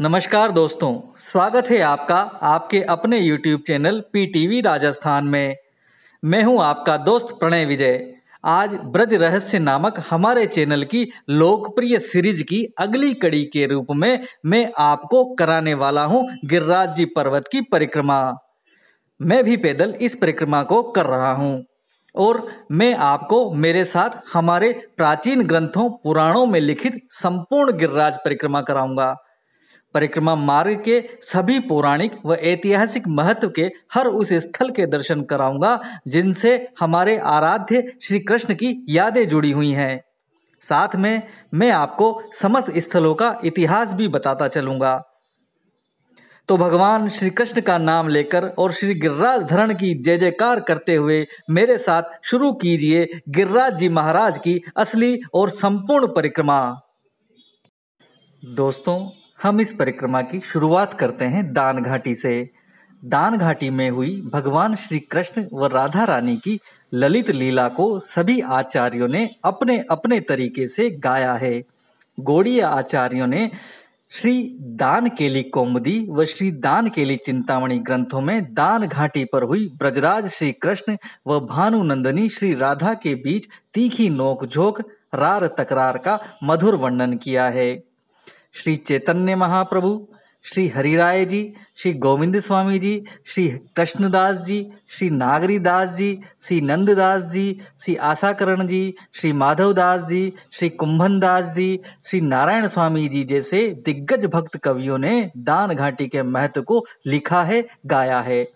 नमस्कार दोस्तों स्वागत है आपका आपके अपने YouTube चैनल पीटीवी राजस्थान में मैं हूं आपका दोस्त प्रणय विजय आज ब्रज रहस्य नामक हमारे चैनल की लोकप्रिय सीरीज की अगली कड़ी के रूप में मैं आपको कराने वाला हूं गिरिराज जी पर्वत की परिक्रमा मैं भी पैदल इस परिक्रमा को कर रहा हूं और मैं आपको मेरे साथ हमारे प्राचीन ग्रंथों पुराणों में लिखित संपूर्ण गिरिराज परिक्रमा कराऊंगा परिक्रमा मार्ग के सभी पौराणिक व ऐतिहासिक महत्व के हर उस स्थल के दर्शन कराऊंगा जिनसे हमारे आराध्य श्री कृष्ण की यादें जुड़ी हुई हैं साथ में मैं आपको समस्त स्थलों का इतिहास भी बताता चलूंगा तो भगवान श्री कृष्ण का नाम लेकर और श्री गिरिराज धरण की जय जयकार करते हुए मेरे साथ शुरू कीजिए गिरिराज जी महाराज की असली और संपूर्ण परिक्रमा दोस्तों हम इस परिक्रमा की शुरुआत करते हैं दान घाटी से दान घाटी में हुई भगवान श्री कृष्ण व राधा रानी की ललित लीला को सभी आचार्यों ने अपने अपने तरीके से गाया है गोड़ीय आचार्यों ने श्री दान केली कौमुदी व श्री दान केली चिंतामणि ग्रंथों में दान घाटी पर हुई ब्रजराज श्री कृष्ण व भानु नंदनी श्री राधा के बीच तीखी नोक झोंक रार तकरार का मधुर वर्णन किया है श्री चैतन्य महाप्रभु श्री हरिराय जी श्री गोविंद स्वामी जी श्री कृष्णदास जी श्री नागरी दास जी श्री नंददास जी श्री आशाकरण जी श्री माधव दास जी श्री कुंभन दास जी श्री नारायण स्वामी जी जैसे दिग्गज भक्त कवियों ने दान घाटी के महत्व को लिखा है गाया है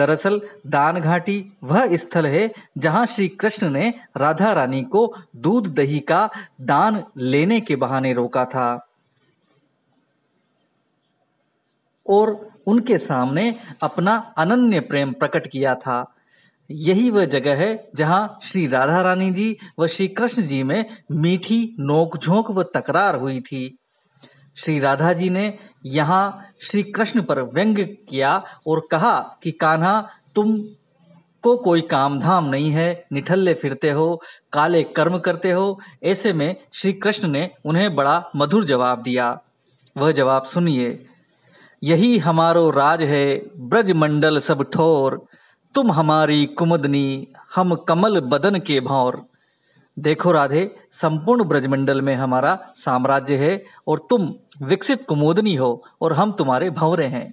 दरअसल दान घाटी वह स्थल है जहां श्री कृष्ण ने राधा रानी को दूध दही का दान लेने के बहाने रोका था और उनके सामने अपना अनन्य प्रेम प्रकट किया था यही वह जगह है जहाँ श्री राधा रानी जी व श्री कृष्ण जी में मीठी नोकझोंक व तकरार हुई थी श्री राधा जी ने यहाँ श्री कृष्ण पर व्यंग किया और कहा कि कान्हा तुम को कोई काम धाम नहीं है निठल्ले फिरते हो काले कर्म करते हो ऐसे में श्री कृष्ण ने उन्हें बड़ा मधुर जवाब दिया वह जवाब सुनिए यही हमारो राज है ब्रजमंडल सब ठोर तुम हमारी कुमदनी हम कमल बदन के भौर देखो राधे संपूर्ण ब्रजमंडल में हमारा साम्राज्य है और तुम विकसित कुमोदनी हो और हम तुम्हारे भंवरे हैं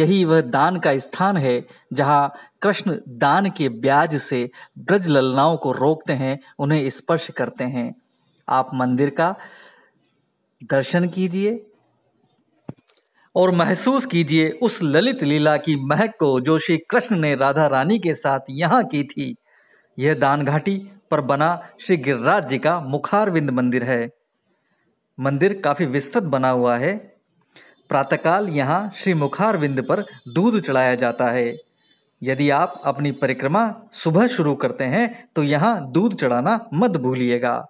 यही वह दान का स्थान है जहाँ कृष्ण दान के ब्याज से ब्रज ललनाओं को रोकते हैं उन्हें स्पर्श करते हैं आप मंदिर का दर्शन कीजिए और महसूस कीजिए उस ललित लीला की महक को जो श्री कृष्ण ने राधा रानी के साथ यहाँ की थी यह दान घाटी पर बना श्री गिरिराज जी का मुखारविंद मंदिर है मंदिर काफ़ी विस्तृत बना हुआ है प्रातःकाल यहाँ श्री मुखारविंद पर दूध चढ़ाया जाता है यदि आप अपनी परिक्रमा सुबह शुरू करते हैं तो यहाँ दूध चढ़ाना मत भूलिएगा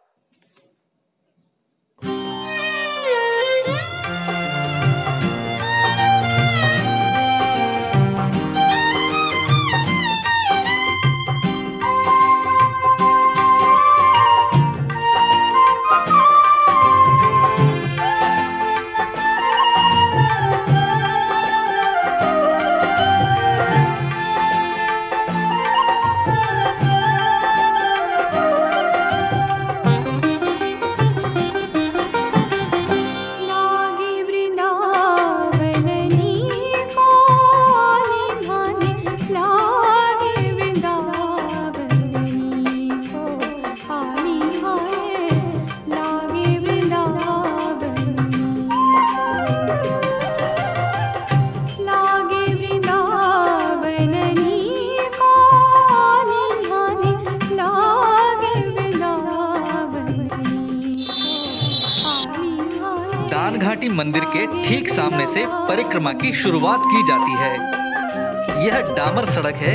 की शुरुआत की जाती है यह डामर सड़क है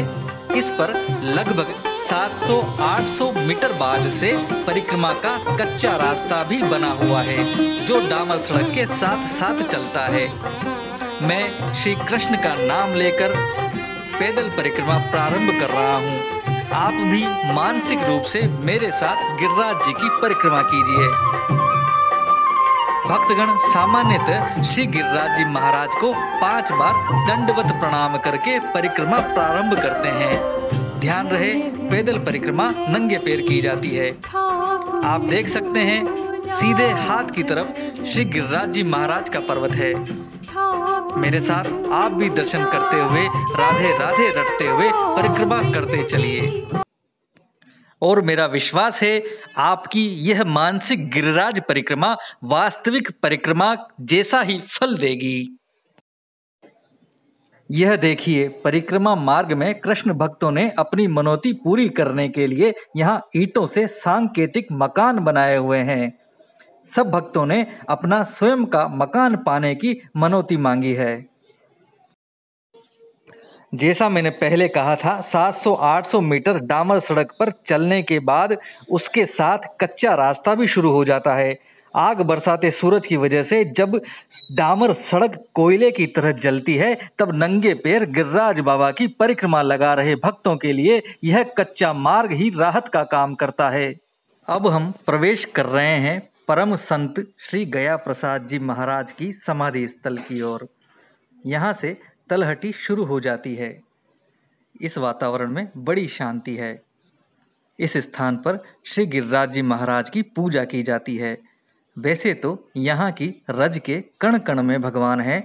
इस पर लगभग 700-800 मीटर बाद से परिक्रमा का कच्चा रास्ता भी बना हुआ है जो डामर सड़क के साथ साथ चलता है मैं श्री कृष्ण का नाम लेकर पैदल परिक्रमा प्रारंभ कर रहा हूँ आप भी मानसिक रूप से मेरे साथ गिरिराज जी की परिक्रमा कीजिए भक्तगण सामान्यतः श्री गिरिराज जी महाराज को पांच बार दंडवत प्रणाम करके परिक्रमा प्रारंभ करते हैं ध्यान रहे पैदल परिक्रमा नंगे पैर की जाती है आप देख सकते हैं सीधे हाथ की तरफ श्री गिरिराज जी महाराज का पर्वत है मेरे साथ आप भी दर्शन करते हुए राधे राधे रटते हुए परिक्रमा करते चलिए और मेरा विश्वास है आपकी यह मानसिक गिरिराज परिक्रमा वास्तविक परिक्रमा जैसा ही फल देगी यह देखिए परिक्रमा मार्ग में कृष्ण भक्तों ने अपनी मनोती पूरी करने के लिए यहाँ ईंटों से सांकेतिक मकान बनाए हुए हैं सब भक्तों ने अपना स्वयं का मकान पाने की मनोती मांगी है जैसा मैंने पहले कहा था 700-800 मीटर डामर सड़क पर चलने के बाद उसके साथ कच्चा रास्ता भी शुरू हो जाता है आग बरसाते सूरज की वजह से जब डामर सड़क कोयले की तरह जलती है तब नंगे पैर गिरराज बाबा की परिक्रमा लगा रहे भक्तों के लिए यह कच्चा मार्ग ही राहत का काम करता है अब हम प्रवेश कर रहे हैं परम संत श्री गया प्रसाद जी महाराज की समाधि स्थल की ओर यहाँ से तलहटी शुरू हो जाती है इस वातावरण में बड़ी शांति है इस स्थान पर श्री गिरिराज जी महाराज की पूजा की जाती है वैसे तो यहाँ की रज के कण कण में भगवान है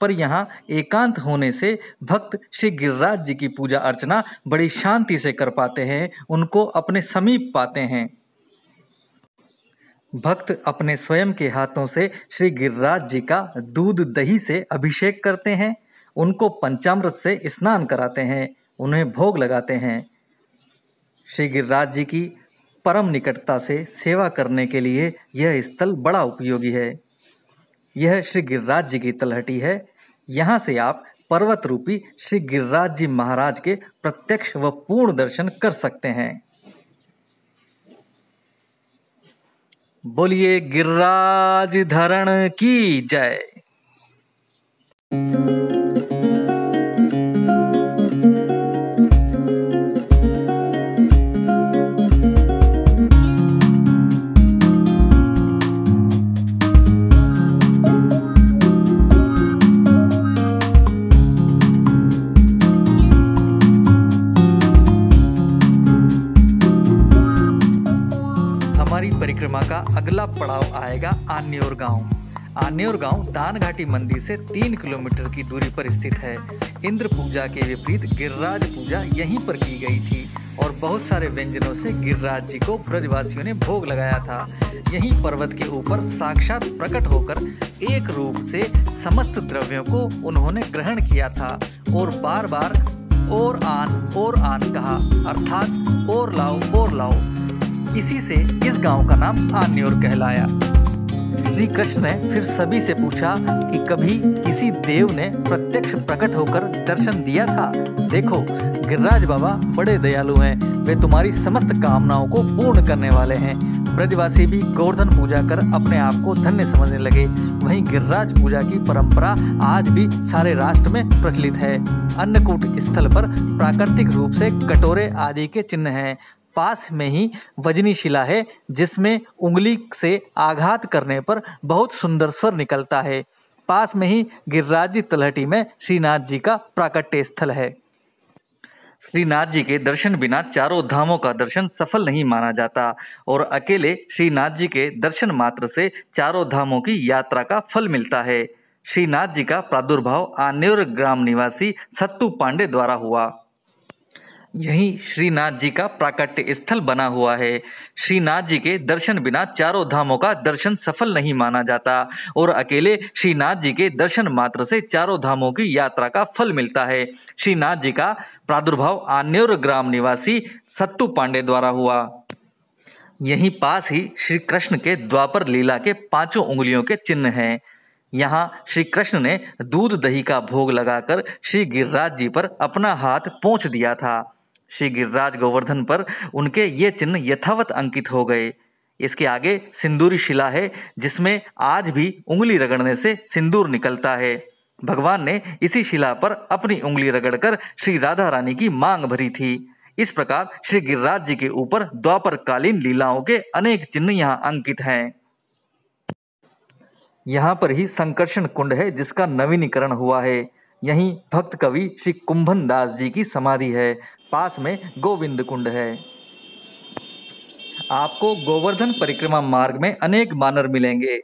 पर यहाँ एकांत होने से भक्त श्री गिरिराज जी की पूजा अर्चना बड़ी शांति से कर पाते हैं उनको अपने समीप पाते हैं भक्त अपने स्वयं के हाथों से श्री गिरिराज जी का दूध दही से अभिषेक करते हैं उनको पंचामृत से स्नान कराते हैं उन्हें भोग लगाते हैं श्री गिरिराज जी की परम निकटता से सेवा करने के लिए यह स्थल बड़ा उपयोगी है यह श्री गिरिराज जी की तलहटी है यहाँ से आप पर्वत रूपी श्री गिरिराज जी महाराज के प्रत्यक्ष व पूर्ण दर्शन कर सकते हैं बोलिए गिरिराज धरण की जय परिक्रमा का अगला पड़ाव आएगा आन्योर गांव आन्योर गांव दान घाटी मंदिर से तीन किलोमीटर की दूरी पर स्थित है इंद्र पूजा के विपरीत गिरिराज पूजा यहीं पर की गई थी और बहुत सारे व्यंजनों से गिरिराज जी को ब्रजवासियों ने भोग लगाया था यहीं पर्वत के ऊपर साक्षात प्रकट होकर एक रूप से समस्त द्रव्यों को उन्होंने ग्रहण किया था और बार बार और आन और आन कहा अर्थात और लाओ और लाओ इसी से इस गांव का नाम आन्योर कहलाया श्री कृष्ण ने फिर सभी से पूछा कि कभी किसी देव ने प्रत्यक्ष प्रकट होकर दर्शन दिया था देखो गिरिराज बाबा बड़े दयालु हैं वे तुम्हारी समस्त कामनाओं को पूर्ण करने वाले हैं ब्रजवासी भी गोवर्धन पूजा कर अपने आप को धन्य समझने लगे वहीं गिरिराज पूजा की परंपरा आज भी सारे राष्ट्र में प्रचलित है अन्नकूट स्थल पर प्राकृतिक रूप से कटोरे आदि के चिन्ह हैं पास में ही वजनी शिला है जिसमें उंगली से आघात करने पर बहुत सुंदर स्वर निकलता है पास में ही गिरिराजी तलहटी में श्रीनाथ जी का प्राकट्य स्थल है श्रीनाथ जी के दर्शन बिना चारों धामों का दर्शन सफल नहीं माना जाता और अकेले श्रीनाथ जी के दर्शन मात्र से चारों धामों की यात्रा का फल मिलता है श्रीनाथ जी का प्रादुर्भाव आन्योर ग्राम निवासी सत्तू पांडे द्वारा हुआ यही श्रीनाथ जी का प्राकट्य स्थल बना हुआ है श्रीनाथ जी के दर्शन बिना चारों धामों का दर्शन सफल नहीं माना जाता और अकेले श्रीनाथ जी के दर्शन मात्र से चारों धामों की यात्रा का फल मिलता है श्रीनाथ जी का प्रादुर्भाव आन्योर ग्राम निवासी सत्तू पांडे द्वारा हुआ यहीं पास ही श्री कृष्ण के द्वापर लीला के पांचों उंगलियों के चिन्ह हैं यहाँ श्री कृष्ण ने दूध दही का भोग लगाकर श्री गिरिराज जी पर अपना हाथ पहुँच दिया था श्री गिरिराज गोवर्धन पर उनके ये चिन्ह यथावत अंकित हो गए इसके आगे सिंदूरी शिला है जिसमें आज भी उंगली रगड़ने से सिंदूर निकलता है भगवान ने इसी शिला पर अपनी उंगली रगड़कर श्री राधा रानी की मांग भरी थी इस प्रकार श्री गिरिराज जी के ऊपर द्वापर कालीन लीलाओं के अनेक चिन्ह यहाँ अंकित हैं यहाँ पर ही संकर्षण कुंड है जिसका नवीनीकरण हुआ है यहीं भक्त कवि श्री कुंभन दास जी की समाधि है पास में गोविंद कुंड है आपको गोवर्धन परिक्रमा मार्ग में अनेक वानर मिलेंगे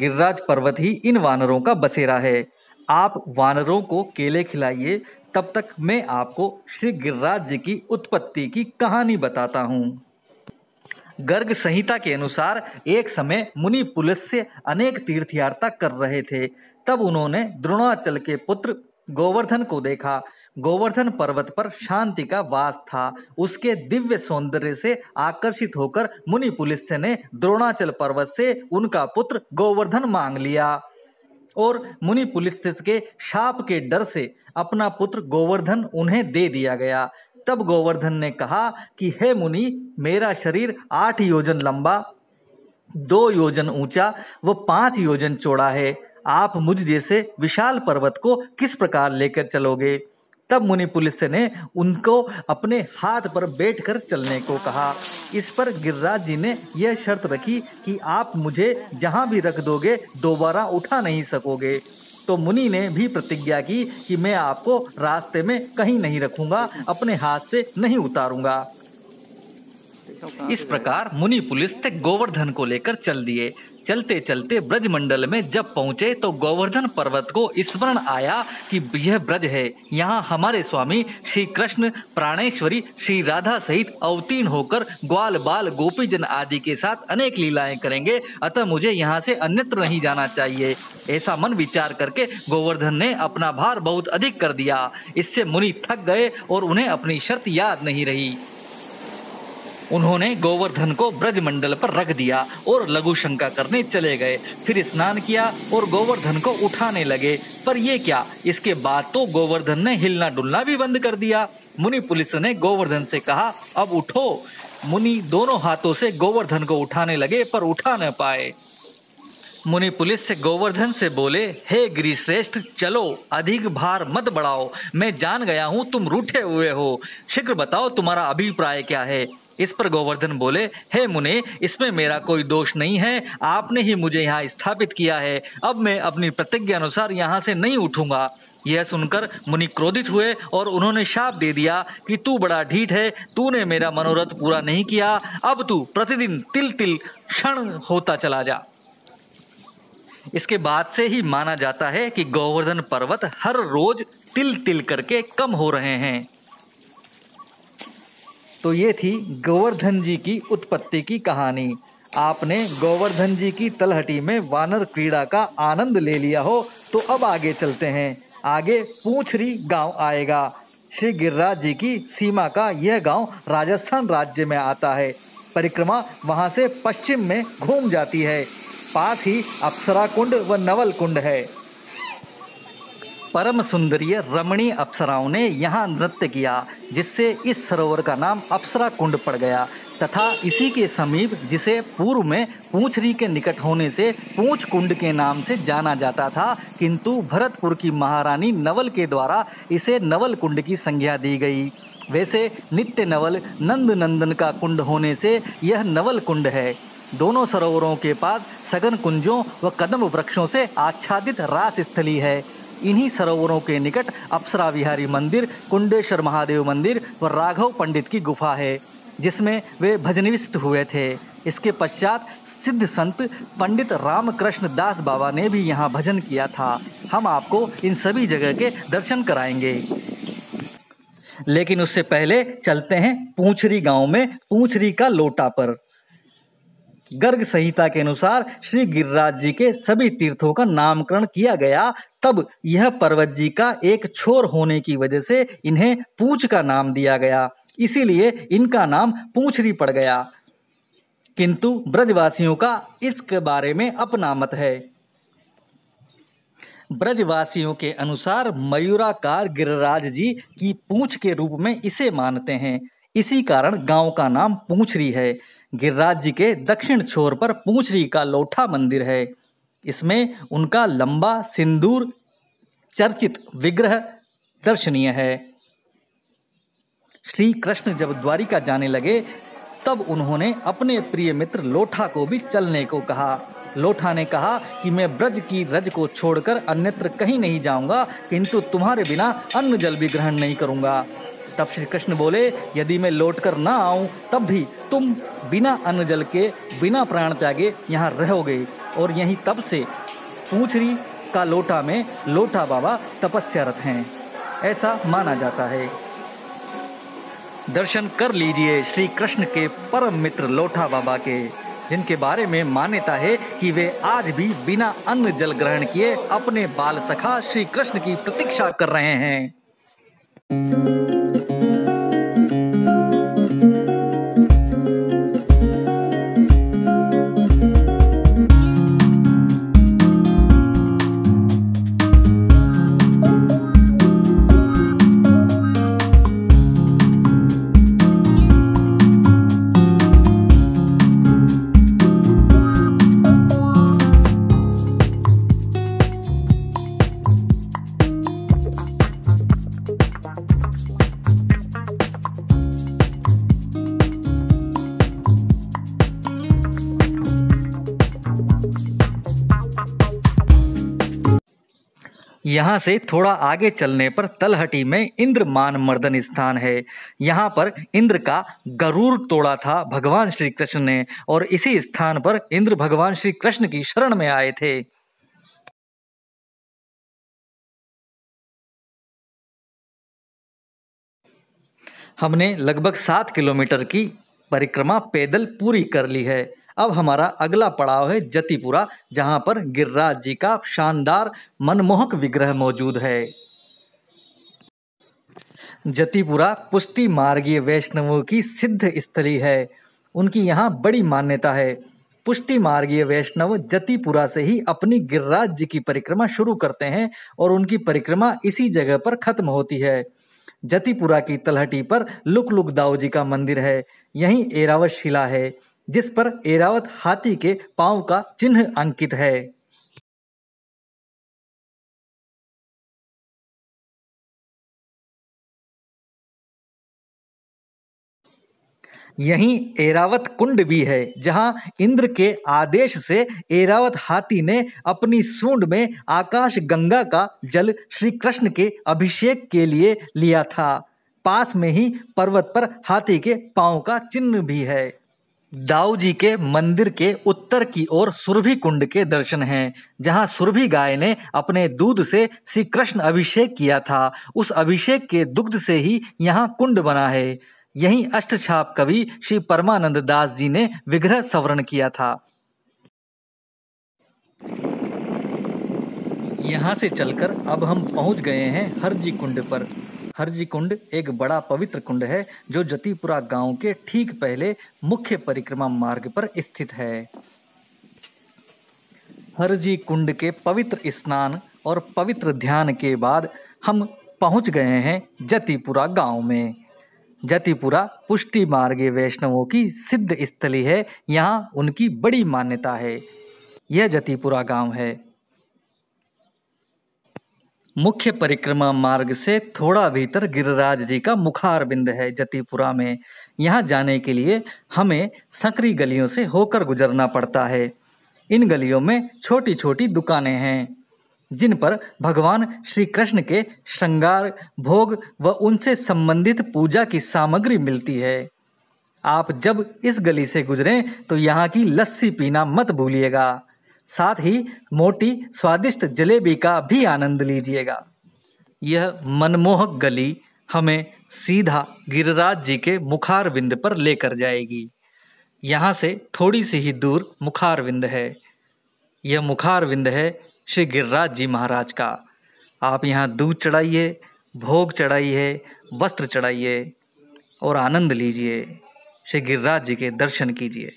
गिरिराज पर्वत ही इन वानरों का बसेरा है आप वानरों को केले खिलाइए तब तक मैं आपको श्री गिरिराज जी की उत्पत्ति की कहानी बताता हूँ गर्ग संहिता के अनुसार एक समय मुनि पुलिस से अनेक तीर्थयात्रा कर रहे थे तब उन्होंने द्रोणाचल के पुत्र गोवर्धन को देखा गोवर्धन पर्वत पर शांति का वास था उसके दिव्य सौंदर्य से आकर्षित होकर मुनि पुलिस ने द्रोणाचल पर्वत से उनका पुत्र गोवर्धन मांग लिया और मुनि पुलिस के शाप के डर से अपना पुत्र गोवर्धन उन्हें दे दिया गया तब गोवर्धन ने कहा कि हे मुनि मेरा शरीर आठ योजन लंबा दो योजन ऊंचा व पांच योजन चौड़ा है आप मुझ जैसे विशाल पर्वत को किस प्रकार लेकर चलोगे तब मुनि पुलिस ने उनको अपने हाथ पर बैठकर चलने को कहा इस पर गिरिराज जी ने यह शर्त रखी कि आप मुझे जहाँ भी रख दोगे दोबारा उठा नहीं सकोगे तो मुनि ने भी प्रतिज्ञा की कि मैं आपको रास्ते में कहीं नहीं रखूंगा अपने हाथ से नहीं उतारूंगा इस प्रकार मुनि पुलिस तक गोवर्धन को लेकर चल दिए चलते चलते ब्रज मंडल में जब पहुंचे तो गोवर्धन पर्वत को स्मरण आया कि यह ब्रज है यहाँ हमारे स्वामी श्री कृष्ण प्राणेश्वरी श्री राधा सहित अवतीर्ण होकर ग्वाल बाल गोपी जन आदि के साथ अनेक लीलाएं करेंगे अतः मुझे यहाँ से अन्यत्र नहीं जाना चाहिए ऐसा मन विचार करके गोवर्धन ने अपना भार बहुत अधिक कर दिया इससे मुनि थक गए और उन्हें अपनी शर्त याद नहीं रही उन्होंने गोवर्धन को ब्रज मंडल पर रख दिया और लघु शंका करने चले गए फिर स्नान किया और गोवर्धन को उठाने लगे पर ये क्या इसके बाद तो गोवर्धन ने हिलना डुलना भी बंद कर दिया मुनि पुलिस ने गोवर्धन से कहा अब उठो मुनि दोनों हाथों से गोवर्धन को उठाने लगे पर उठा न पाए मुनि पुलिस से गोवर्धन से बोले हे गिरिश्रेष्ठ चलो अधिक भार मत बढ़ाओ मैं जान गया हूँ तुम रूठे हुए हो शीघ्र बताओ तुम्हारा अभिप्राय क्या है इस पर गोवर्धन बोले हे मुने इसमें मेरा कोई दोष नहीं है आपने ही मुझे यहाँ स्थापित किया है अब मैं अपनी प्रतिज्ञा अनुसार यहाँ से नहीं उठूंगा यह सुनकर मुनि क्रोधित हुए और उन्होंने शाप दे दिया कि तू बड़ा ढीठ है तूने मेरा मनोरथ पूरा नहीं किया अब तू प्रतिदिन तिल तिल क्षण होता चला जा इसके बाद से ही माना जाता है कि गोवर्धन पर्वत हर रोज तिल तिल करके कम हो रहे हैं तो ये थी गोवर्धन जी की उत्पत्ति की कहानी आपने गोवर्धन जी की तलहटी में वानर क्रीड़ा का आनंद ले लिया हो तो अब आगे चलते हैं आगे पूछरी गांव आएगा श्री गिरिराज जी की सीमा का यह गांव राजस्थान राज्य में आता है परिक्रमा वहां से पश्चिम में घूम जाती है पास ही अप्सरा कुंड व नवल कुंड है परम सुंदरीय रमणी अप्सराओं ने यहाँ नृत्य किया जिससे इस सरोवर का नाम अप्सरा कुंड पड़ गया तथा इसी के समीप जिसे पूर्व में पूछरी के निकट होने से पूछ कुंड के नाम से जाना जाता था किंतु भरतपुर की महारानी नवल के द्वारा इसे नवल कुंड की संज्ञा दी गई वैसे नित्य नवल नंद नंदन का कुंड होने से यह नवल कुंड है दोनों सरोवरों के पास सघन कुंजों व कदम वृक्षों से आच्छादित रास स्थली है इन्हीं सरोवरों के निकट अप्सरा विहारी मंदिर कुंडेश्वर महादेव मंदिर व राघव पंडित की गुफा है जिसमें वे भजनविष्ट हुए थे इसके पश्चात सिद्ध संत पंडित रामकृष्ण दास बाबा ने भी यहाँ भजन किया था हम आपको इन सभी जगह के दर्शन कराएंगे लेकिन उससे पहले चलते हैं पूछरी गांव में पूछरी का लोटा पर गर्ग संहिता के अनुसार श्री गिरिराज जी के सभी तीर्थों का नामकरण किया गया तब यह पर्वत जी का एक छोर होने की वजह से इन्हें पूछ का नाम दिया गया इसीलिए इनका नाम पूछरी पड़ गया किंतु ब्रजवासियों का इसके बारे में अपना मत है ब्रजवासियों के अनुसार मयूराकार गिरिराज जी की पूछ के रूप में इसे मानते हैं इसी कारण गांव का नाम पूछरी है गिरिराज जी के दक्षिण छोर पर पूछरी का लोठा मंदिर है इसमें उनका लंबा सिंदूर चर्चित विग्रह दर्शनीय है श्री कृष्ण जब द्वारिका जाने लगे तब उन्होंने अपने प्रिय मित्र लोठा को भी चलने को कहा लोठा ने कहा कि मैं ब्रज की रज को छोड़कर अन्यत्र कहीं नहीं जाऊंगा किंतु तुम्हारे बिना अन्न जल भी ग्रहण नहीं करूंगा तब श्री कृष्ण बोले यदि मैं लौट कर ना आऊँ तब भी तुम बिना अन्न जल के बिना प्राण त्यागे यहाँ रहोगे और यहीं तब से पूछरी का लोटा में लोटा बाबा तपस्यारत हैं ऐसा माना जाता है दर्शन कर लीजिए श्री कृष्ण के परम मित्र लोटा बाबा के जिनके बारे में मान्यता है कि वे आज भी बिना अन्न जल ग्रहण किए अपने बाल सखा श्री कृष्ण की प्रतीक्षा कर रहे हैं यहाँ से थोड़ा आगे चलने पर तलहटी में इंद्र मान मर्दन स्थान है यहाँ पर इंद्र का गरूर तोड़ा था भगवान श्री कृष्ण ने और इसी स्थान पर इंद्र भगवान श्री कृष्ण की शरण में आए थे हमने लगभग सात किलोमीटर की परिक्रमा पैदल पूरी कर ली है अब हमारा अगला पड़ाव है जतिपुरा जहाँ पर गिरिराज जी का शानदार मनमोहक विग्रह मौजूद है जतिपुरा पुष्टि मार्गीय वैष्णवों की सिद्ध स्थली है उनकी यहाँ बड़ी मान्यता है पुष्टि मार्गीय वैष्णव जतिपुरा से ही अपनी गिरिराज जी की परिक्रमा शुरू करते हैं और उनकी परिक्रमा इसी जगह पर खत्म होती है जतिपुरा की तलहटी पर लुक लुक दाऊ जी का मंदिर है यहीं एरावत शिला है जिस पर एरावत हाथी के पांव का चिन्ह अंकित है यही एरावत कुंड भी है जहां इंद्र के आदेश से एरावत हाथी ने अपनी सूंड में आकाश गंगा का जल श्री कृष्ण के अभिषेक के लिए लिया था पास में ही पर्वत पर हाथी के पांव का चिन्ह भी है दाऊ जी के मंदिर के उत्तर की ओर सुरभि कुंड के दर्शन हैं जहां सुरभि गाय ने अपने दूध से श्री कृष्ण अभिषेक किया था उस अभिषेक के दुग्ध से ही यहां कुंड बना है यही अष्टछाप कवि श्री परमानंद दास जी ने विग्रह सवरण किया था यहाँ से चलकर अब हम पहुंच गए हैं हरजी कुंड पर हरजी कुंड एक बड़ा पवित्र कुंड है जो जतिपुरा गांव के ठीक पहले मुख्य परिक्रमा मार्ग पर स्थित है हरजी कुंड के पवित्र स्नान और पवित्र ध्यान के बाद हम पहुंच गए हैं जतिपुरा गांव में जतिपुरा पुष्टि मार्ग वैष्णवों की सिद्ध स्थली है यहाँ उनकी बड़ी मान्यता है यह जतिपुरा गांव है मुख्य परिक्रमा मार्ग से थोड़ा भीतर गिरिराज जी का मुखार बिंद है जतिपुरा में यहाँ जाने के लिए हमें सकरी गलियों से होकर गुजरना पड़ता है इन गलियों में छोटी छोटी दुकानें हैं जिन पर भगवान श्री कृष्ण के श्रृंगार भोग व उनसे संबंधित पूजा की सामग्री मिलती है आप जब इस गली से गुजरें तो यहाँ की लस्सी पीना मत भूलिएगा साथ ही मोटी स्वादिष्ट जलेबी का भी आनंद लीजिएगा यह मनमोहक गली हमें सीधा गिरिराज जी के मुखारविंद पर लेकर जाएगी यहाँ से थोड़ी सी ही दूर मुखारविंद है यह मुखारविंद है श्री गिरिराज जी महाराज का आप यहाँ दूध चढ़ाइए भोग चढ़ाइए वस्त्र चढ़ाइए और आनंद लीजिए श्री गिरिराज जी के दर्शन कीजिए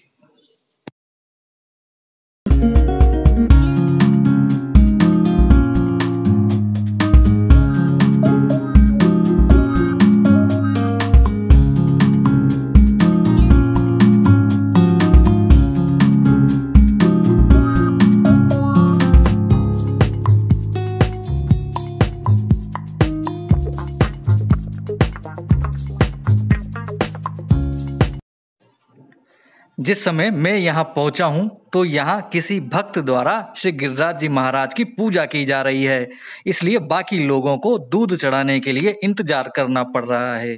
जिस समय मैं यहाँ पहुंचा हूँ तो यहाँ किसी भक्त द्वारा श्री गिरिराज जी महाराज की पूजा की जा रही है इसलिए बाकी लोगों को दूध चढ़ाने के लिए इंतजार करना पड़ रहा है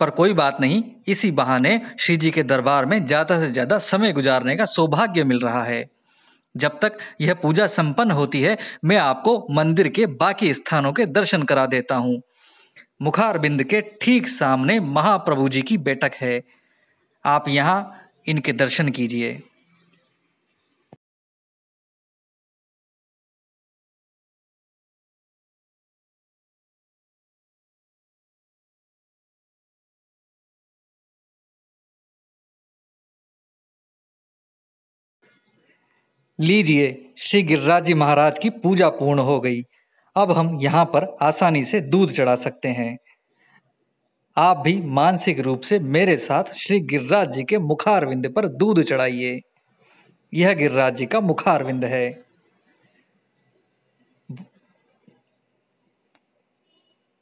पर कोई बात नहीं इसी बहाने श्री जी के दरबार में ज़्यादा से ज़्यादा समय गुजारने का सौभाग्य मिल रहा है जब तक यह पूजा संपन्न होती है मैं आपको मंदिर के बाकी स्थानों के दर्शन करा देता हूँ मुखारबिंद के ठीक सामने महाप्रभु जी की बैठक है आप यहाँ इनके दर्शन कीजिए लीजिए श्री गिरिराज जी महाराज की पूजा पूर्ण हो गई अब हम यहाँ पर आसानी से दूध चढ़ा सकते हैं आप भी मानसिक रूप से मेरे साथ श्री गिरिराज जी के मुखारविंद पर दूध चढ़ाइए यह गिरिराज जी का मुखारविंद है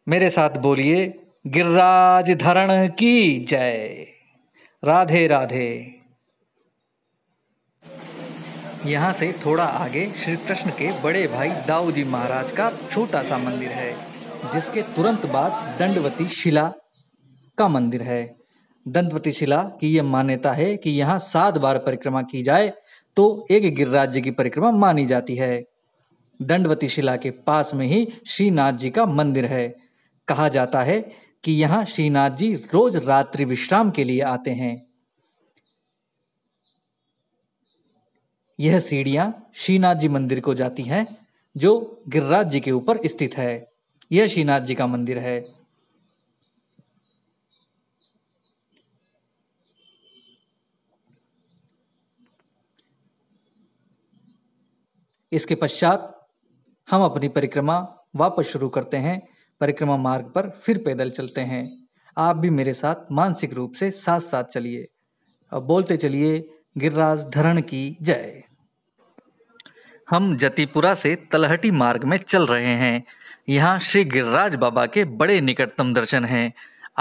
मेरे साथ बोलिए गिरिराज धरण की जय राधे राधे यहाँ से थोड़ा आगे श्री कृष्ण के बड़े भाई दाऊजी महाराज का छोटा सा मंदिर है जिसके तुरंत बाद दंडवती शिला का मंदिर है दंतपति शिला की यह मान्यता है कि यहाँ सात बार परिक्रमा की जाए तो एक गिरिराज जी की परिक्रमा मानी जाती है दंडवती शिला के पास में ही श्रीनाथ जी का मंदिर है कहा जाता है कि यहाँ श्रीनाथ जी रोज रात्रि विश्राम के लिए आते हैं यह सीढ़ियां श्रीनाथ जी मंदिर को जाती हैं जो गिरिराज जी के ऊपर स्थित है यह श्रीनाथ जी का मंदिर है इसके पश्चात हम अपनी परिक्रमा वापस शुरू करते हैं परिक्रमा मार्ग पर फिर पैदल चलते हैं आप भी मेरे साथ मानसिक रूप से साथ साथ चलिए अब बोलते चलिए गिरिराज धरण की जय हम जतिपुरा से तलहटी मार्ग में चल रहे हैं यहाँ श्री गिरिराज बाबा के बड़े निकटतम दर्शन हैं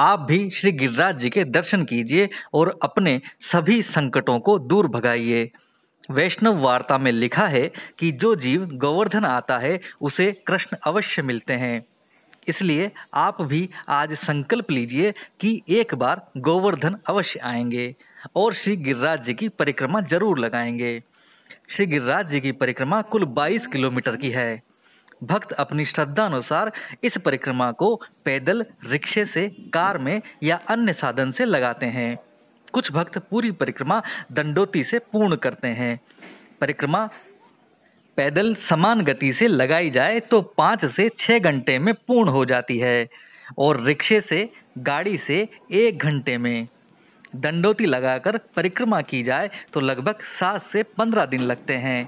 आप भी श्री गिरिराज जी के दर्शन कीजिए और अपने सभी संकटों को दूर भगाइए वैष्णव वार्ता में लिखा है कि जो जीव गोवर्धन आता है उसे कृष्ण अवश्य मिलते हैं इसलिए आप भी आज संकल्प लीजिए कि एक बार गोवर्धन अवश्य आएंगे और श्री गिरिराज जी की परिक्रमा जरूर लगाएंगे श्री गिरिराज जी की परिक्रमा कुल 22 किलोमीटर की है भक्त अपनी श्रद्धा अनुसार इस परिक्रमा को पैदल रिक्शे से कार में या अन्य साधन से लगाते हैं कुछ भक्त पूरी परिक्रमा दंडोती से पूर्ण करते हैं परिक्रमा पैदल समान गति से लगाई जाए तो पाँच से छः घंटे में पूर्ण हो जाती है और रिक्शे से गाड़ी से एक घंटे में दंडोती लगाकर परिक्रमा की जाए तो लगभग सात से पंद्रह दिन लगते हैं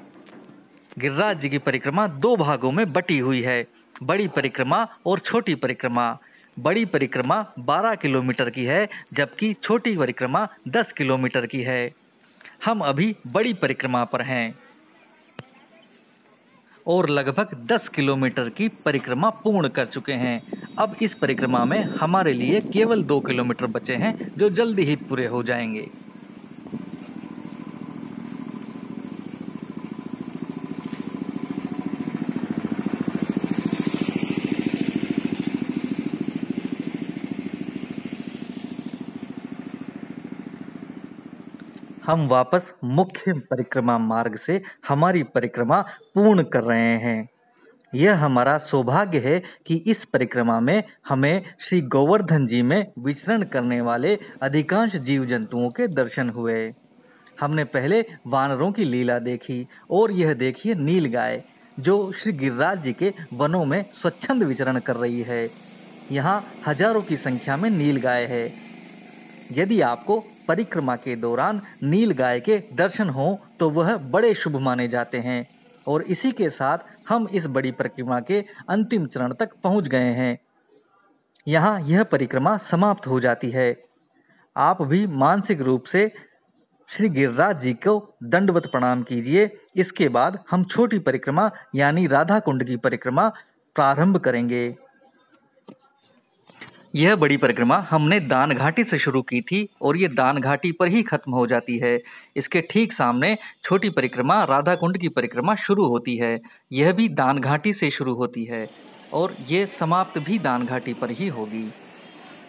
गिरिराज जी की परिक्रमा दो भागों में बटी हुई है बड़ी परिक्रमा और छोटी परिक्रमा बड़ी परिक्रमा 12 किलोमीटर की है जबकि छोटी परिक्रमा 10 किलोमीटर की है हम अभी बड़ी परिक्रमा पर हैं और लगभग 10 किलोमीटर की परिक्रमा पूर्ण कर चुके हैं अब इस परिक्रमा में हमारे लिए केवल दो किलोमीटर बचे हैं जो जल्दी ही पूरे हो जाएंगे हम वापस मुख्य परिक्रमा मार्ग से हमारी परिक्रमा पूर्ण कर रहे हैं यह हमारा सौभाग्य है कि इस परिक्रमा में हमें श्री गोवर्धन जी में विचरण करने वाले अधिकांश जीव जंतुओं के दर्शन हुए हमने पहले वानरों की लीला देखी और यह देखिए नील गाय जो श्री गिरिराज जी के वनों में स्वच्छंद विचरण कर रही है यहाँ हजारों की संख्या में नील गाय है यदि आपको परिक्रमा के दौरान नील गाय के दर्शन हो तो वह बड़े शुभ माने जाते हैं और इसी के साथ हम इस बड़ी परिक्रमा के अंतिम चरण तक पहुंच गए हैं यहाँ यह परिक्रमा समाप्त हो जाती है आप भी मानसिक रूप से श्री गिरिराज जी को दंडवत प्रणाम कीजिए इसके बाद हम छोटी परिक्रमा यानी राधा कुंड की परिक्रमा प्रारंभ करेंगे यह बड़ी परिक्रमा हमने दान घाटी से शुरू की थी और ये दान घाटी पर ही खत्म हो जाती है इसके ठीक सामने छोटी परिक्रमा राधा कुंड की परिक्रमा शुरू होती है यह भी दान घाटी से शुरू होती है और ये समाप्त भी दान घाटी पर ही होगी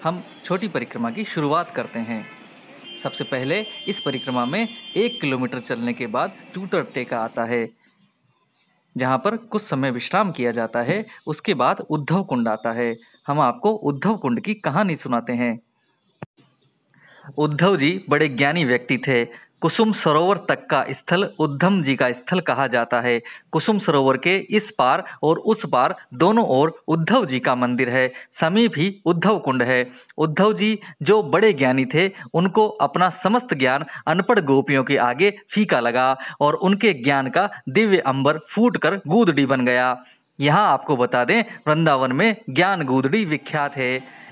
हम छोटी परिक्रमा की शुरुआत करते हैं सबसे पहले इस परिक्रमा में एक किलोमीटर चलने के बाद टूटर टेका आता है जहाँ पर कुछ समय विश्राम किया जाता है उसके बाद उद्धव कुंड आता है हम आपको उद्धव कुंड की कहानी सुनाते हैं उद्धव जी बड़े ज्ञानी व्यक्ति थे कुसुम सरोवर तक का स्थल उद्धम जी का स्थल कहा जाता है कुसुम सरोवर के इस पार और उस पार दोनों ओर उद्धव जी का मंदिर है समीप ही उद्धव कुंड है उद्धव जी जो बड़े ज्ञानी थे उनको अपना समस्त ज्ञान अनपढ़ गोपियों के आगे फीका लगा और उनके ज्ञान का दिव्य अंबर फूट कर गूदड़ी बन गया यहाँ आपको बता दें वृंदावन में ज्ञान गुदड़ी विख्यात है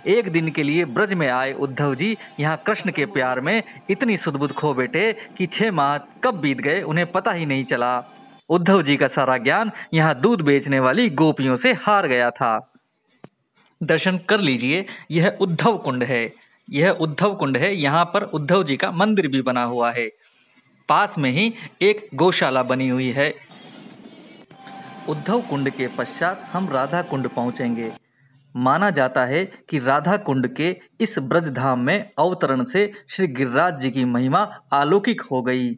एक दिन के लिए ब्रज में आए उद्धव जी यहाँ कृष्ण के प्यार में इतनी सुदबुद खो बैठे कि छः माह कब बीत गए उन्हें पता ही नहीं चला उद्धव जी का सारा ज्ञान यहाँ दूध बेचने वाली गोपियों से हार गया था दर्शन कर लीजिए यह उद्धव कुंड है यह उद्धव कुंड है यहाँ पर उद्धव जी का मंदिर भी बना हुआ है पास में ही एक गौशाला बनी हुई है उद्धव कुंड के पश्चात हम राधा कुंड पहुंचेंगे माना जाता है कि राधा कुंड के इस ब्रज धाम में अवतरण से श्री गिरिराज जी की महिमा अलौकिक हो गई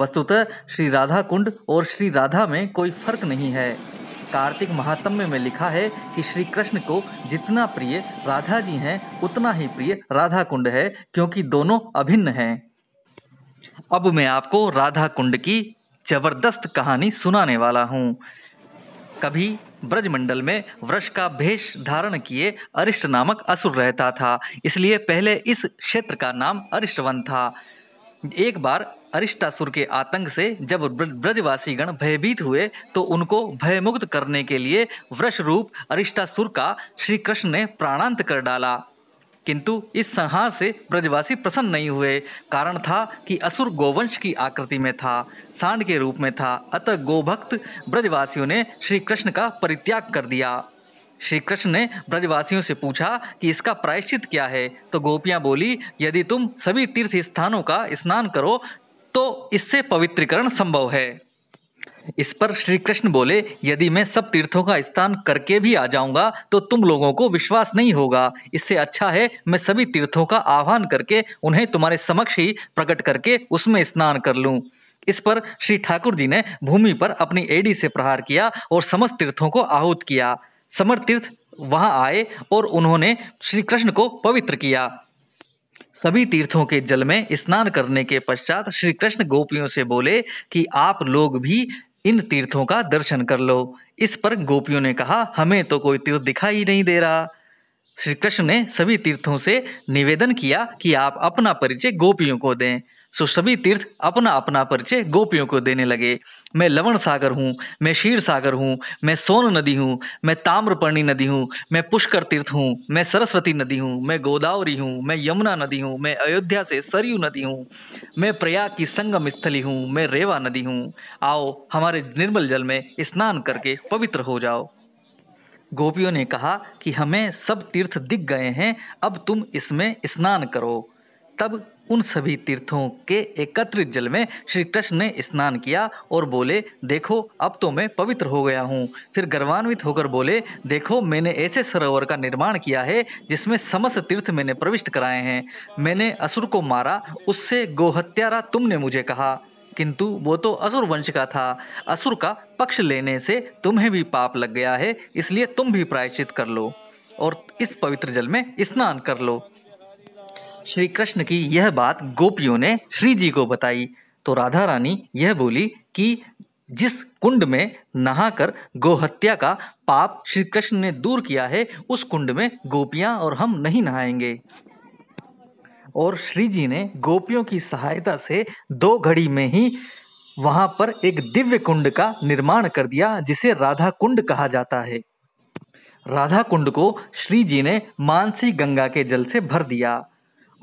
वस्तुतः श्री राधा कुंड और श्री राधा में कोई फर्क नहीं है कार्तिक महात्म्य में लिखा है कि श्री कृष्ण को जितना प्रिय राधा जी हैं उतना ही प्रिय राधा कुंड है क्योंकि दोनों अभिन्न हैं अब मैं आपको राधा कुंड की जबरदस्त कहानी सुनाने वाला हूँ कभी ब्रजमंडल में वृक्ष का भेष धारण किए अरिष्ट नामक असुर रहता था इसलिए पहले इस क्षेत्र का नाम अरिष्टवन था एक बार अरिष्टासुर के आतंक से जब ब्रजवासीगण भयभीत हुए तो उनको भयमुक्त करने के लिए वृक्ष रूप अरिष्टासुर का श्री कृष्ण ने प्राणांत कर डाला किंतु इस संहार से ब्रजवासी प्रसन्न नहीं हुए कारण था कि असुर गोवंश की आकृति में था सांड के रूप में था अतः गोभक्त ब्रजवासियों ने श्री कृष्ण का परित्याग कर दिया श्री कृष्ण ने ब्रजवासियों से पूछा कि इसका प्रायश्चित क्या है तो गोपियां बोली यदि तुम सभी तीर्थ स्थानों का स्नान करो तो इससे पवित्रीकरण संभव है इस पर श्री कृष्ण बोले यदि मैं सब तीर्थों का स्थान करके भी आ जाऊंगा तो तुम लोगों को विश्वास नहीं होगा इससे अच्छा है मैं सभी तीर्थों का आह्वान करके उन्हें तुम्हारे समक्ष ही प्रकट करके उसमें स्नान कर लूं इस पर श्री ठाकुर जी ने भूमि पर अपनी एडी से प्रहार किया और समस्त तीर्थों को आहूत किया समर तीर्थ वहां आए और उन्होंने श्री कृष्ण को पवित्र किया सभी तीर्थों के जल में स्नान करने के पश्चात श्री कृष्ण गोपियों से बोले कि आप लोग भी इन तीर्थों का दर्शन कर लो इस पर गोपियों ने कहा हमें तो कोई तीर्थ दिखाई नहीं दे रहा श्री कृष्ण ने सभी तीर्थों से निवेदन किया कि आप अपना परिचय गोपियों को दें सो सभी तीर्थ अपना अपना परिचय गोपियों को देने लगे मैं लवण सागर हूँ मैं क्षीर सागर हूँ मैं सोन नदी हूँ मैं ताम्रपर्णी नदी हूँ मैं पुष्कर तीर्थ हूँ मैं सरस्वती नदी हूँ मैं गोदावरी हूँ मैं यमुना नदी हूँ मैं अयोध्या से सरयू नदी हूँ मैं प्रयाग की संगम स्थली हूँ मैं रेवा नदी हूँ आओ हमारे निर्मल जल में स्नान करके पवित्र हो जाओ गोपियों ने कहा कि हमें सब तीर्थ दिख गए हैं अब तुम इसमें स्नान करो तब उन सभी तीर्थों के एकत्रित जल में श्री कृष्ण ने स्नान किया और बोले देखो अब तो मैं पवित्र हो गया हूँ फिर गर्वान्वित होकर बोले देखो मैंने ऐसे सरोवर का निर्माण किया है जिसमें समस्त तीर्थ मैंने प्रविष्ट कराए हैं मैंने असुर को मारा उससे गोहत्यारा तुमने मुझे कहा किंतु वो तो असुर वंश का था असुर का पक्ष लेने से तुम्हें भी पाप लग गया है इसलिए तुम भी प्रायश्चित कर लो और इस पवित्र जल में स्नान कर लो श्री कृष्ण की यह बात गोपियों ने श्री जी को बताई तो राधा रानी यह बोली कि जिस कुंड में नहाकर गोहत्या का पाप श्री कृष्ण ने दूर किया है उस कुंड में गोपियां और हम नहीं नहाएंगे और श्री जी ने गोपियों की सहायता से दो घड़ी में ही वहां पर एक दिव्य कुंड का निर्माण कर दिया जिसे राधा कुंड कहा जाता है राधा कुंड को श्री जी ने मानसी गंगा के जल से भर दिया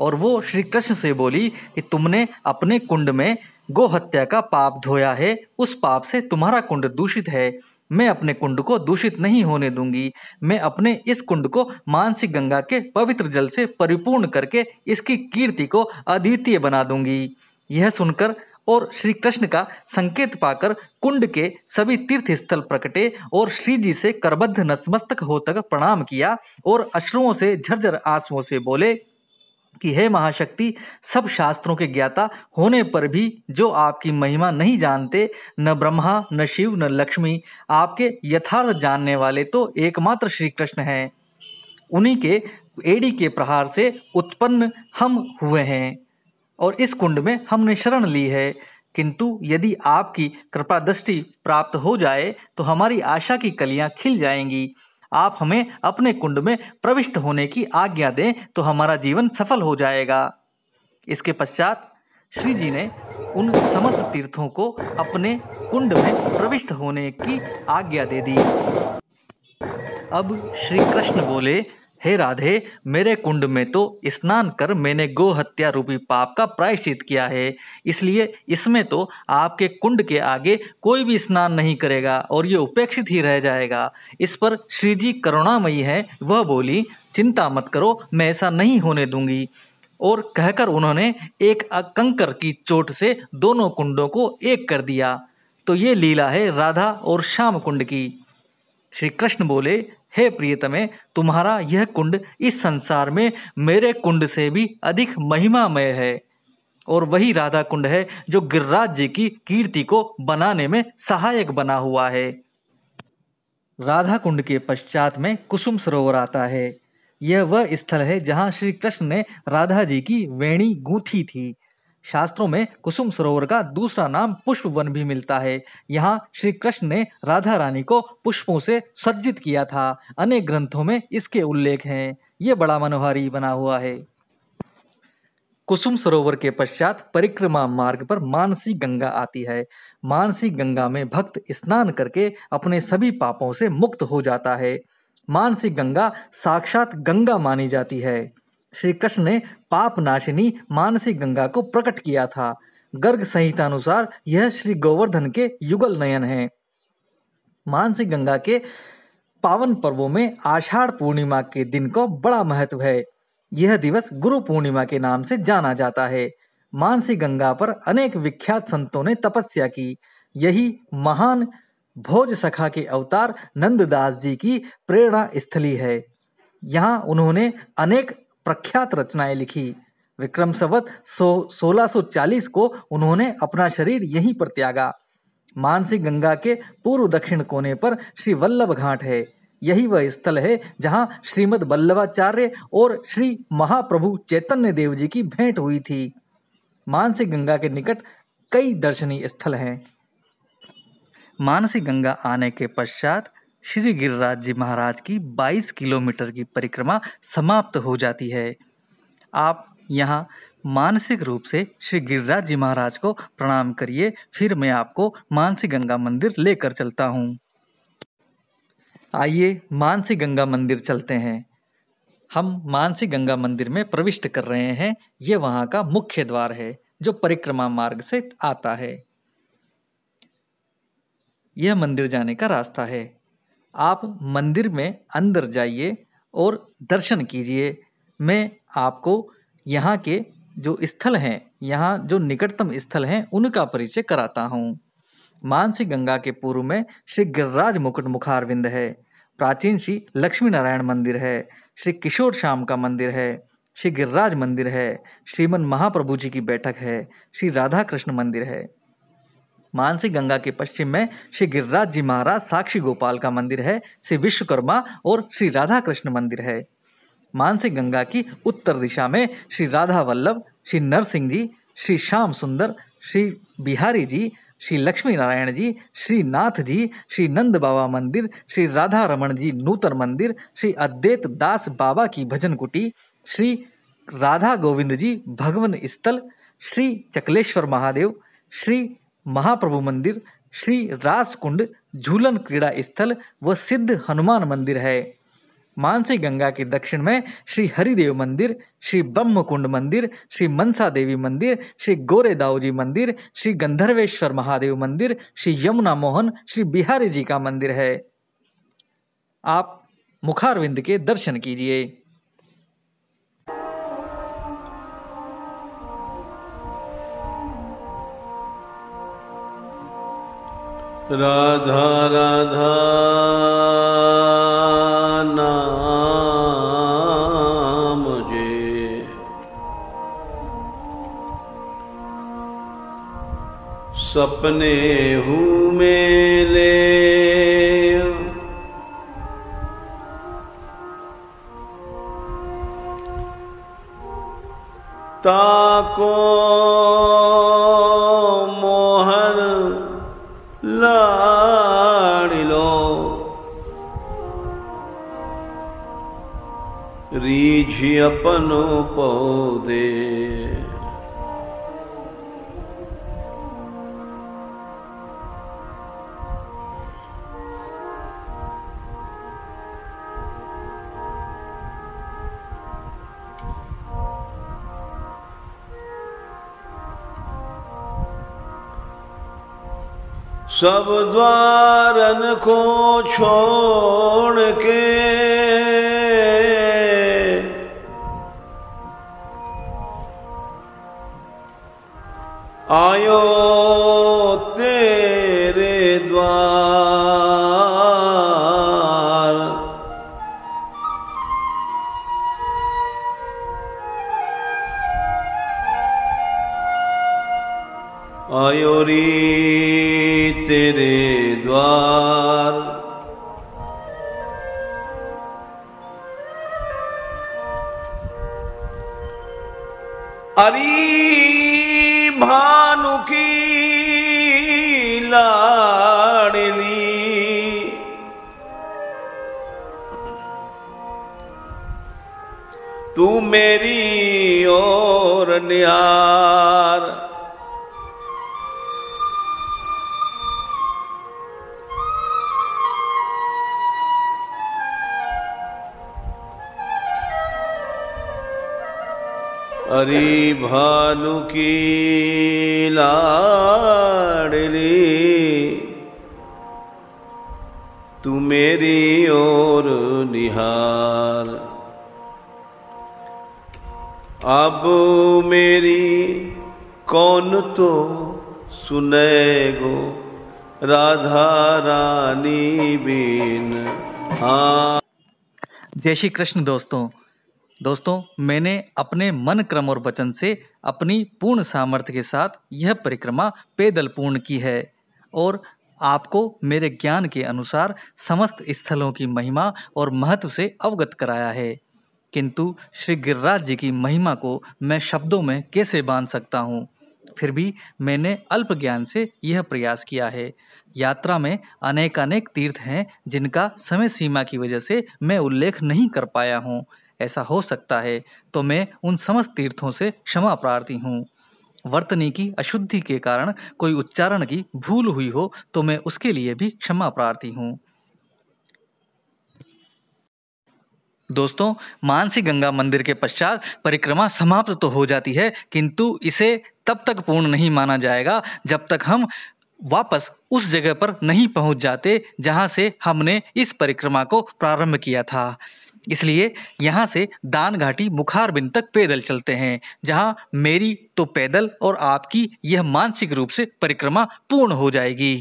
और वो श्री कृष्ण से बोली कि तुमने अपने कुंड में गो हत्या का पाप धोया है उस पाप से तुम्हारा कुंड दूषित है मैं अपने कुंड को दूषित नहीं होने दूंगी मैं अपने इस कुंड को मानसिक गंगा के पवित्र जल से परिपूर्ण करके इसकी कीर्ति को अद्वितीय बना दूंगी यह सुनकर और श्री कृष्ण का संकेत पाकर कुंड के सभी तीर्थ स्थल प्रकटे और श्री जी से करबद्ध नतमस्तक हो तक प्रणाम किया और अश्रुओं से झरझर आंसुओं से बोले कि हे महाशक्ति सब शास्त्रों के ज्ञाता होने पर भी जो आपकी महिमा नहीं जानते न ब्रह्मा न शिव न लक्ष्मी आपके यथार्थ जानने वाले तो एकमात्र श्री कृष्ण हैं उन्हीं के एडी के प्रहार से उत्पन्न हम हुए हैं और इस कुंड में हमने शरण ली है किंतु यदि आपकी कृपा दृष्टि प्राप्त हो जाए तो हमारी आशा की कलियां खिल जाएंगी आप हमें अपने कुंड में प्रविष्ट होने की आज्ञा दें तो हमारा जीवन सफल हो जाएगा इसके पश्चात श्री जी ने उन समस्त तीर्थों को अपने कुंड में प्रविष्ट होने की आज्ञा दे दी अब श्री कृष्ण बोले हे राधे मेरे कुंड में तो स्नान कर मैंने गो हत्या रूपी पाप का प्रायश्चित किया है इसलिए इसमें तो आपके कुंड के आगे कोई भी स्नान नहीं करेगा और ये उपेक्षित ही रह जाएगा इस पर श्री जी करुणामयी है वह बोली चिंता मत करो मैं ऐसा नहीं होने दूंगी और कहकर उन्होंने एक कंकर की चोट से दोनों कुंडों को एक कर दिया तो ये लीला है राधा और श्याम कुंड की श्री कृष्ण बोले हे प्रियतमे तुम्हारा यह कुंड इस संसार में मेरे कुंड से भी अधिक महिमामय है और वही राधा कुंड है जो गिरिराज जी की कीर्ति को बनाने में सहायक बना हुआ है राधा कुंड के पश्चात में कुसुम सरोवर आता है यह वह स्थल है जहाँ श्री कृष्ण ने राधा जी की वेणी गूंथी थी शास्त्रों में कुसुम सरोवर का दूसरा नाम पुष्प वन भी मिलता है यहाँ श्री कृष्ण ने राधा रानी को पुष्पों से सज्जित किया था अनेक ग्रंथों में इसके उल्लेख हैं ये बड़ा मनोहारी बना हुआ है कुसुम सरोवर के पश्चात परिक्रमा मार्ग पर मानसी गंगा आती है मानसी गंगा में भक्त स्नान करके अपने सभी पापों से मुक्त हो जाता है मानसी गंगा साक्षात गंगा मानी जाती है श्री कृष्ण ने पाप नाशिनी मानसी गंगा को प्रकट किया था गर्ग संहिता अनुसार यह श्री गोवर्धन के युगल नयन है मानसी गंगा के पावन पर्वों में आषाढ़ पूर्णिमा के दिन को बड़ा महत्व है यह दिवस गुरु पूर्णिमा के नाम से जाना जाता है मानसी गंगा पर अनेक विख्यात संतों ने तपस्या की यही महान भोज सखा के अवतार नंददास जी की प्रेरणा स्थली है यहाँ उन्होंने अनेक प्रख्यात रचनाएं लिखी विक्रम संवत सो 1640 को उन्होंने अपना शरीर यहीं पर त्यागा मानसी गंगा के पूर्व दक्षिण कोने पर श्री वल्लभ घाट है यही वह स्थल है जहां श्रीमद वल्लभाचार्य और श्री महाप्रभु चैतन्य देव जी की भेंट हुई थी मानसी गंगा के निकट कई दर्शनीय स्थल हैं मानसी गंगा आने के पश्चात श्री गिरिराज जी महाराज की 22 किलोमीटर की परिक्रमा समाप्त हो जाती है आप यहाँ मानसिक रूप से श्री गिरिराज जी महाराज को प्रणाम करिए फिर मैं आपको मानसी गंगा मंदिर लेकर चलता हूँ आइए मानसी गंगा मंदिर चलते हैं हम मानसी गंगा मंदिर में प्रविष्ट कर रहे हैं ये वहाँ का मुख्य द्वार है जो परिक्रमा मार्ग से आता है यह मंदिर जाने का रास्ता है आप मंदिर में अंदर जाइए और दर्शन कीजिए मैं आपको यहाँ के जो स्थल हैं यहाँ जो निकटतम स्थल हैं उनका परिचय कराता हूँ मानसी गंगा के पूर्व में श्री गिरिराज मुकुट मुखारविंद है प्राचीन श्री लक्ष्मी नारायण मंदिर है श्री किशोर श्याम का मंदिर है श्री गिरिराज मंदिर है श्रीमन महाप्रभु जी की बैठक है श्री राधा कृष्ण मंदिर है मानसी गंगा के पश्चिम में श्री गिरिराज जी महाराज साक्षी गोपाल का मंदिर है श्री विश्वकर्मा और श्री राधा कृष्ण मंदिर है मानसी गंगा की उत्तर दिशा में श्री राधा वल्लभ श्री नरसिंह जी श्री श्याम सुंदर श्री बिहारी जी श्री लक्ष्मी नारायण जी श्री नाथ जी श्री नंद बाबा मंदिर श्री राधा रमन जी नूतन मंदिर श्री अद्वैत दास बाबा की भजन कुटी श्री राधा गोविंद जी भगवन स्थल श्री चकलेश्वर महादेव श्री महाप्रभु मंदिर श्री रासकुंड झूलन क्रीड़ा स्थल व सिद्ध हनुमान मंदिर है मानसी गंगा के दक्षिण में श्री हरिदेव मंदिर श्री ब्रह्मकुंड मंदिर श्री मनसा देवी मंदिर श्री गोरे जी मंदिर श्री गंधर्वेश्वर महादेव मंदिर श्री यमुना मोहन श्री बिहारी जी का मंदिर है आप मुखारविंद के दर्शन कीजिए राधा राधा नाम मुझे सपने हूँ मेले ताको अपन अपनो पौधे सब द्वारन को छोड़ के 哎呦！ओर निहार हरि भानु की लाडली तू मेरी ओर निहार अब मेरी कौन तो सुनेगो राधा रानी बीन हाँ जय श्री कृष्ण दोस्तों दोस्तों मैंने अपने मन क्रम और वचन से अपनी पूर्ण सामर्थ्य के साथ यह परिक्रमा पैदल पूर्ण की है और आपको मेरे ज्ञान के अनुसार समस्त स्थलों की महिमा और महत्व से अवगत कराया है किंतु श्री गिरिराज जी की महिमा को मैं शब्दों में कैसे बांध सकता हूँ फिर भी मैंने अल्प ज्ञान से यह प्रयास किया है यात्रा में अनेक अनेक तीर्थ हैं जिनका समय सीमा की वजह से मैं उल्लेख नहीं कर पाया हूँ ऐसा हो सकता है तो मैं उन समस्त तीर्थों से क्षमा प्रार्थी हूँ वर्तनी की अशुद्धि के कारण कोई उच्चारण की भूल हुई हो तो मैं उसके लिए भी क्षमा प्रार्थी हूँ दोस्तों मानसी गंगा मंदिर के पश्चात परिक्रमा समाप्त तो हो जाती है किंतु इसे तब तक पूर्ण नहीं माना जाएगा जब तक हम वापस उस जगह पर नहीं पहुंच जाते जहां से हमने इस परिक्रमा को प्रारंभ किया था इसलिए यहां से दान घाटी मुखारबिन तक पैदल चलते हैं जहां मेरी तो पैदल और आपकी यह मानसिक रूप से परिक्रमा पूर्ण हो जाएगी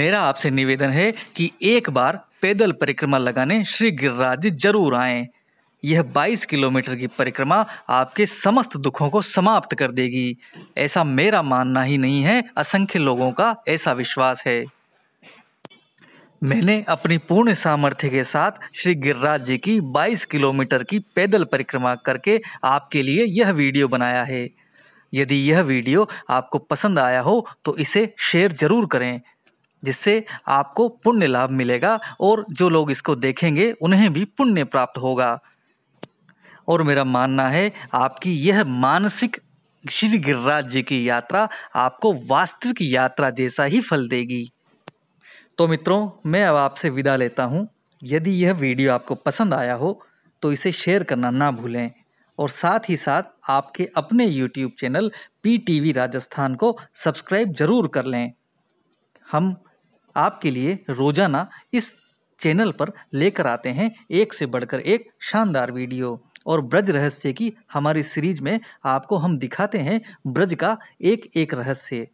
मेरा आपसे निवेदन है कि एक बार पैदल परिक्रमा लगाने श्री गिरिराज जरूर आए यह 22 किलोमीटर की परिक्रमा आपके समस्त दुखों को समाप्त कर देगी ऐसा मेरा मानना ही नहीं है असंख्य लोगों का ऐसा विश्वास है मैंने अपनी पूर्ण सामर्थ्य के साथ श्री गिरिराज जी की 22 किलोमीटर की पैदल परिक्रमा करके आपके लिए यह वीडियो बनाया है यदि यह वीडियो आपको पसंद आया हो तो इसे शेयर जरूर करें जिससे आपको पुण्य लाभ मिलेगा और जो लोग इसको देखेंगे उन्हें भी पुण्य प्राप्त होगा और मेरा मानना है आपकी यह मानसिक श्री गिरिराज जी की यात्रा आपको वास्तविक यात्रा जैसा ही फल देगी तो मित्रों मैं अब आपसे विदा लेता हूँ यदि यह वीडियो आपको पसंद आया हो तो इसे शेयर करना ना भूलें और साथ ही साथ आपके अपने YouTube channel P T V Rajasthan को सब्सक्राइब जरूर कर लें हम आपके लिए रोजाना इस चैनल पर लेकर आते हैं एक से बढ़कर एक शानदार वीडियो और ब्रज रहस्य की हमारी सीरीज में आपको हम दिखाते हैं ब्रज का एक एक रहस्य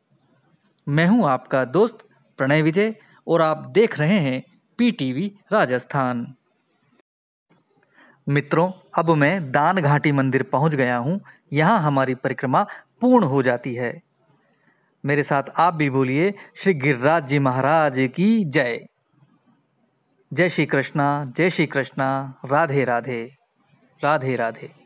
मैं हूं आपका दोस्त प्रणय विजय और आप देख रहे हैं पीटीवी राजस्थान मित्रों अब मैं दान घाटी मंदिर पहुंच गया हूं यहां हमारी परिक्रमा पूर्ण हो जाती है मेरे साथ आप भी बोलिए श्री गिरिराज जी महाराज की जय जय श्री कृष्णा जय श्री कृष्णा राधे राधे राधे राधे